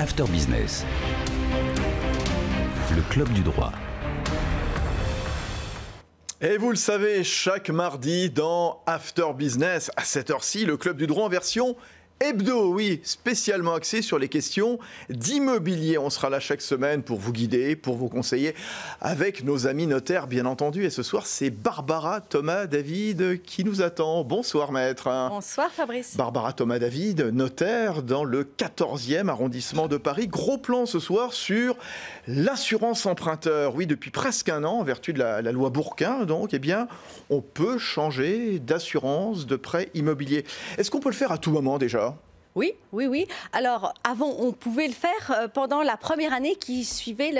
After Business. Le Club du droit. Et vous le savez, chaque mardi dans After Business, à cette heure-ci, le Club du droit en version Hebdo, oui, spécialement axé sur les questions d'immobilier. On sera là chaque semaine pour vous guider, pour vous conseiller, avec nos amis notaires, bien entendu. Et ce soir, c'est Barbara, Thomas, David qui nous attend. Bonsoir, maître. Bonsoir, Fabrice. Barbara, Thomas, David, notaire dans le 14e arrondissement de Paris. Gros plan ce soir sur l'assurance emprunteur. Oui, depuis presque un an, en vertu de la, la loi Bourquin, donc, eh bien, on peut changer d'assurance de prêt immobilier. Est-ce qu'on peut le faire à tout moment déjà oui, oui, oui. Alors, avant, on pouvait le faire euh, pendant la première année qui suivait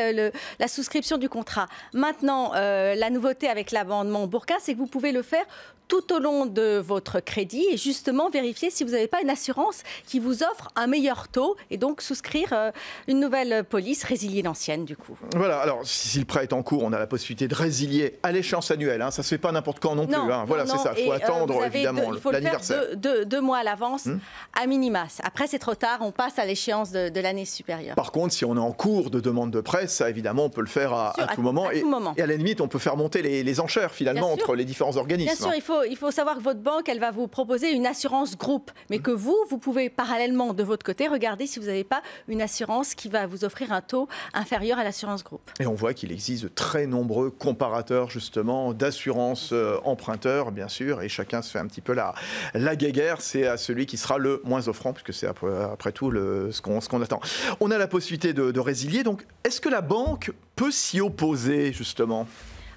la souscription du contrat. Maintenant, euh, la nouveauté avec l'amendement Bourca, c'est que vous pouvez le faire tout au long de votre crédit et justement vérifier si vous n'avez pas une assurance qui vous offre un meilleur taux et donc souscrire euh, une nouvelle police, résilier l'ancienne du coup. Voilà, alors si le prêt est en cours, on a la possibilité de résilier à l'échéance annuelle. Hein. Ça ne se fait pas n'importe quand non, plus. Hein. Voilà, c'est ça. Il faut attendre évidemment l'anniversaire. il faut le deux, mois à l'avance, hmm. à minima. Après, c'est trop tard, on passe à l'échéance de, l'année supérieure. Par contre, si on est en cours de demande de presse, ça, évidemment, on peut le faire à, tout, moment, et, à la limite, on peut faire monter les, enchères, finalement, entre les différents organismes. Bien sûr, il faut, il faut savoir que votre banque, elle va vous proposer une assurance groupe, mais mmh. que vous, vous pouvez parallèlement, de votre côté, regarder si vous n'avez pas une assurance qui va vous offrir un taux inférieur à l'assurance groupe. Et on voit qu'il existe très nombreux comparateurs, justement, d'assurance euh, emprunteur, bien sûr, et chacun se fait un petit peu la, la guéguerre, c'est à celui qui sera le moins offrant puisque c'est après, tout ce qu'on attend. On a la possibilité de, de résilier, donc est-ce que la banque peut s'y opposer justement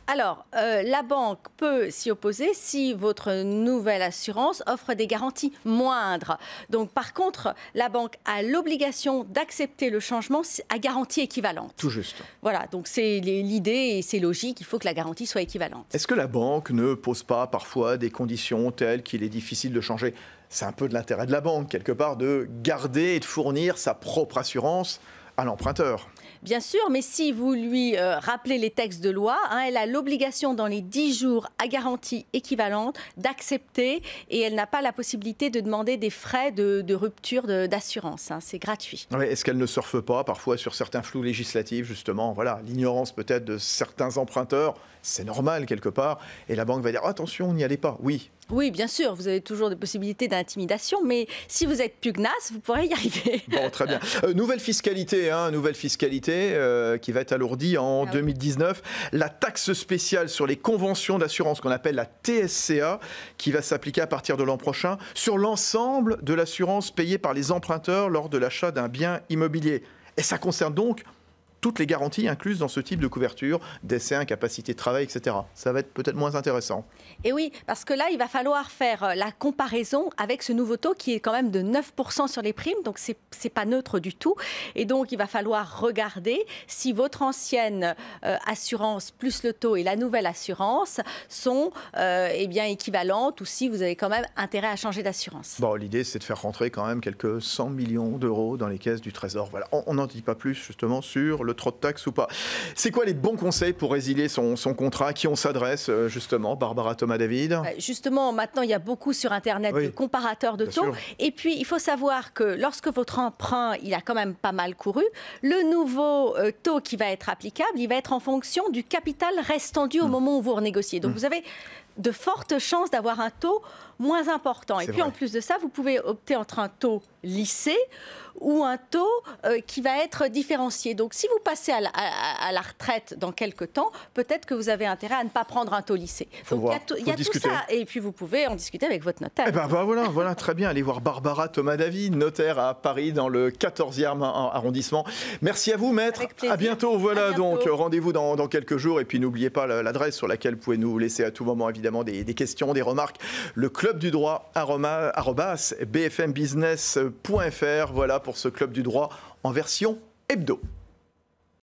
alors, euh, la banque peut s'y opposer si votre nouvelle assurance offre des garanties moindres. Donc, par contre, la banque a l'obligation d'accepter le changement à garantie équivalente. Tout juste. Voilà, donc c'est l'idée et c'est logique, il faut que la garantie soit équivalente. Est-ce que la banque ne pose pas parfois des conditions telles qu'il est difficile de changer C'est un peu de l'intérêt de la banque, quelque part, de garder et de fournir sa propre assurance à l'emprunteur. Bien sûr, mais si vous lui euh, rappelez les textes de loi, hein, elle a l'obligation dans les 10 jours à garantie équivalente d'accepter et elle n'a pas la possibilité de demander des frais de, rupture d'assurance. Hein. c'est gratuit. Est-ce qu'elle ne surfe pas parfois sur certains flous législatifs, justement Voilà, l'ignorance peut-être de certains emprunteurs, c'est normal quelque part. Et la banque va dire attention, n'y allez pas. Oui, oui, bien sûr, vous avez toujours des possibilités d'intimidation, mais si vous êtes pugnace, vous pourrez y arriver. Bon, très bien. Euh, nouvelle fiscalité, hein, nouvelle fiscalité euh, qui va être alourdie en 2019. Ah la taxe spéciale sur les conventions d'assurance, qu'on appelle la TSCA, qui va s'appliquer à partir de l'an prochain sur l'ensemble de l'assurance payée par les emprunteurs lors de l'achat d'un bien immobilier. Et ça concerne donc toutes les garanties incluses dans ce type de couverture, décès, incapacité de travail, etc. Ça va être peut-être moins intéressant. Et oui, parce que là, il va falloir faire euh, la comparaison avec ce nouveau taux qui est quand même de 9% sur les primes, donc c'est n'est pas neutre du tout. Et donc, il va falloir regarder si votre ancienne euh, assurance plus le taux et la nouvelle assurance sont euh, eh bien, équivalentes ou si vous avez quand même intérêt à changer d'assurance. Bon, l'idée, c'est de faire rentrer quand même quelques 100 millions d'euros dans les caisses du Trésor. Voilà, on n'en dit pas plus justement sur le trop de taxes ou pas. C'est quoi les bons conseils pour résilier son, contrat À qui on s'adresse, euh, justement, Barbara Thomas-David euh, Justement, maintenant, il y a beaucoup sur Internet de comparateurs de taux. Et puis, il faut savoir que lorsque votre emprunt, il a quand même pas mal couru, le nouveau euh, taux qui va être applicable, il va être en fonction du capital restant dû au mmh. moment où vous renégociez. Donc, mmh. vous avez de fortes chances d'avoir un taux moins important. Et puis en plus de ça, vous pouvez opter entre un taux lissé ou un taux qui va être différencié. Donc si vous Passer à la, retraite dans quelques temps, peut-être que vous avez intérêt à ne pas prendre un taux lycée. il y a, tout ça. Et puis vous pouvez en discuter avec votre notaire. Eh ben, ben, voilà, voilà, très bien. Allez voir Barbara Thomas David, notaire à Paris dans le 14e arrondissement. Merci à vous, maître. À bientôt. Voilà, donc rendez-vous dans, quelques jours. Et puis n'oubliez pas l'adresse sur laquelle vous pouvez nous laisser à tout moment, évidemment, des, des questions, des remarques. Le club du droit, bfmbusiness.fr. Voilà pour ce club du droit en version hebdo.